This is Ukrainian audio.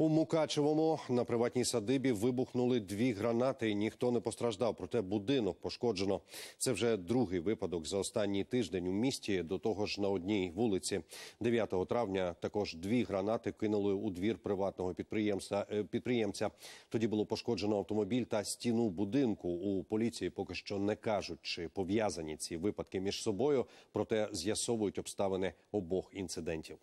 У Мукачевому на приватній садибі вибухнули дві гранати, і ніхто не постраждав. Проте будинок пошкоджено. Це вже другий випадок за останній тиждень у місті. До того ж, на одній вулиці 9 травня також дві гранати кинули у двір приватного підприємства. Е, підприємця тоді було пошкоджено автомобіль та стіну будинку. У поліції поки що не кажуть, чи пов'язані ці випадки між собою, проте з'ясовують обставини обох інцидентів.